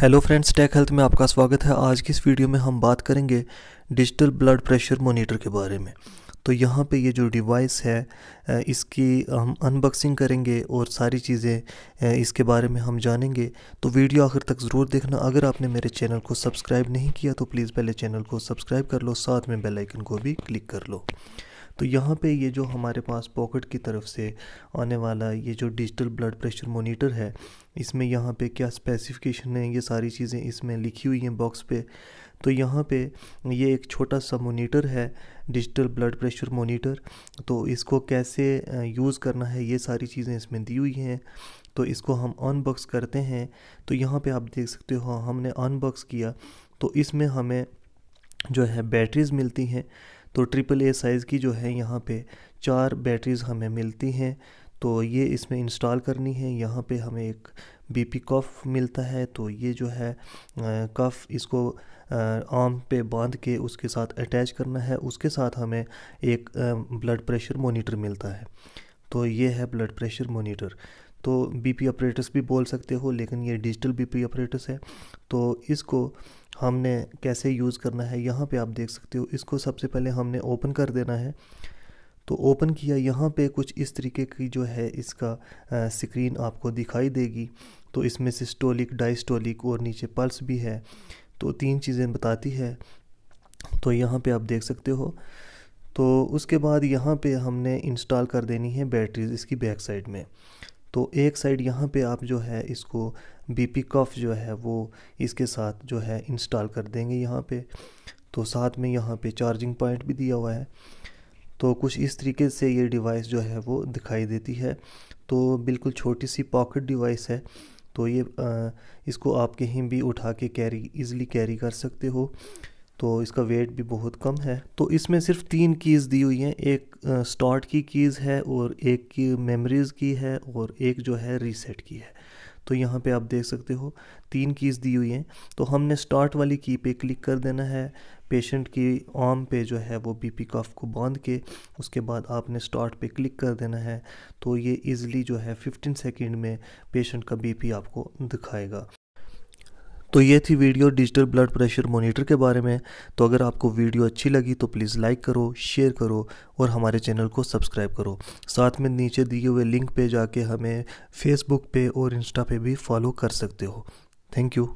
hello friends take health में आपका स्वागत है आज की इस वीडियो में हम बात करेंगे डिजिटल ब्लड प्रेशर मॉनिटर के बारे में तो यहाँ पे ये जो डिवाइस है इसकी हम अनबॉक्सिंग करेंगे और सारी चीज़ें इसके बारे में हम जानेंगे तो वीडियो आखिर तक ज़रूर देखना अगर आपने मेरे चैनल को सब्सक्राइब नहीं किया तो प्लीज़ पहले चैनल को सब्सक्राइब कर लो साथ में बेलाइकन को भी क्लिक कर लो तो यहाँ पे ये जो हमारे पास पॉकेट की तरफ से आने वाला ये जो डिजिटल ब्लड प्रेशर मोनीटर है इसमें यहाँ पे क्या स्पेसिफिकेशन है ये सारी चीज़ें इसमें लिखी हुई हैं बॉक्स पे तो यहाँ पे ये एक छोटा सा मोनीटर है डिजिटल ब्लड प्रेशर मोनीटर तो इसको कैसे यूज़ करना है ये सारी चीज़ें इसमें दी हुई हैं तो इसको हम अनबॉक्स करते हैं तो यहाँ पे आप देख सकते हो हाँ, हमने अनबॉक्स किया तो इसमें हमें जो है बैटरीज़ मिलती हैं तो ट्रिपल ए साइज़ की जो है यहाँ पे चार बैटरीज़ हमें मिलती हैं तो ये इसमें इंस्टॉल करनी है यहाँ पे हमें एक बीपी कफ मिलता है तो ये जो है कफ इसको आर्म पे बांध के उसके साथ अटैच करना है उसके साथ हमें एक ब्लड प्रेशर मोनीटर मिलता है तो ये है ब्लड प्रेशर मोनीटर तो बी पी ऑपरेटर्स भी बोल सकते हो लेकिन ये डिजिटल बी पी ऑपरेटर्स है तो इसको हमने कैसे यूज़ करना है यहाँ पे आप देख सकते हो इसको सबसे पहले हमने ओपन कर देना है तो ओपन किया यहाँ पे कुछ इस तरीके की जो है इसका स्क्रीन आपको दिखाई देगी तो इसमें से स्टोलिक डाइस्टोलिक और नीचे पल्स भी है तो तीन चीज़ें बताती है तो यहाँ पे आप देख सकते हो तो उसके बाद यहाँ पे हमने इंस्टॉल कर देनी है बैटरीज इसकी बैक साइड में तो एक साइड यहाँ पे आप जो है इसको बी पी कफ जो है वो इसके साथ जो है इंस्टॉल कर देंगे यहाँ पे तो साथ में यहाँ पे चार्जिंग पॉइंट भी दिया हुआ है तो कुछ इस तरीके से ये डिवाइस जो है वो दिखाई देती है तो बिल्कुल छोटी सी पॉकेट डिवाइस है तो ये आ, इसको आप कहीं भी उठा के कैरी ईजिली कैरी कर सकते हो तो इसका वेट भी बहुत कम है तो इसमें सिर्फ तीन कीज़ दी हुई हैं एक स्टार्ट की कीज़ है और एक की मेमोरीज़ की है और एक जो है रीसेट की है तो यहाँ पे आप देख सकते हो तीन कीज़ दी हुई हैं तो हमने स्टार्ट वाली की पे क्लिक कर देना है पेशेंट की आर्म पे जो है वो बीपी कफ को बांध के उसके बाद आपने स्टार्ट पे क्लिक कर देना है तो ये इजीली जो है 15 सेकंड में पेशेंट का बीपी आपको दिखाएगा तो ये थी video digital blood pressure monitor के बारे में तो अगर आपको वीडियो अच्छी लगी तो प्लीज़ लाइक करो शेयर करो और हमारे चैनल को सब्सक्राइब करो साथ में नीचे दिए हुए लिंक पे जाके हमें फेसबुक पे और इंस्टा पे भी फॉलो कर सकते हो थैंक यू